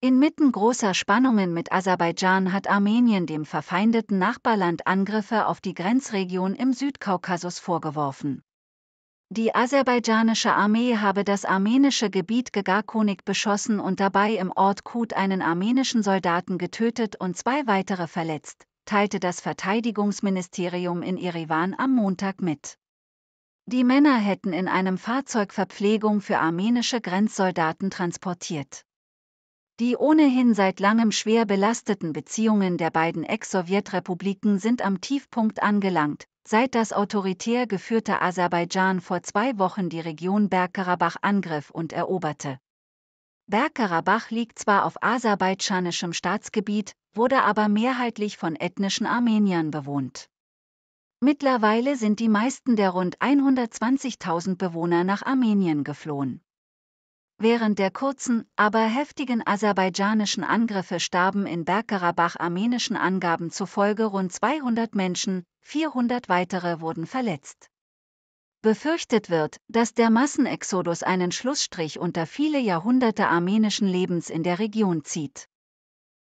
Inmitten großer Spannungen mit Aserbaidschan hat Armenien dem verfeindeten Nachbarland Angriffe auf die Grenzregion im Südkaukasus vorgeworfen. Die aserbaidschanische Armee habe das armenische Gebiet Gegarkonik beschossen und dabei im Ort Kut einen armenischen Soldaten getötet und zwei weitere verletzt, teilte das Verteidigungsministerium in Erivan am Montag mit. Die Männer hätten in einem Fahrzeug Verpflegung für armenische Grenzsoldaten transportiert. Die ohnehin seit langem schwer belasteten Beziehungen der beiden Ex-Sowjetrepubliken sind am Tiefpunkt angelangt, seit das autoritär geführte Aserbaidschan vor zwei Wochen die Region Bergkarabach angriff und eroberte. Bergkarabach liegt zwar auf aserbaidschanischem Staatsgebiet, wurde aber mehrheitlich von ethnischen Armeniern bewohnt. Mittlerweile sind die meisten der rund 120.000 Bewohner nach Armenien geflohen. Während der kurzen, aber heftigen aserbaidschanischen Angriffe starben in Bergkarabach armenischen Angaben zufolge rund 200 Menschen, 400 weitere wurden verletzt. Befürchtet wird, dass der Massenexodus einen Schlussstrich unter viele Jahrhunderte armenischen Lebens in der Region zieht.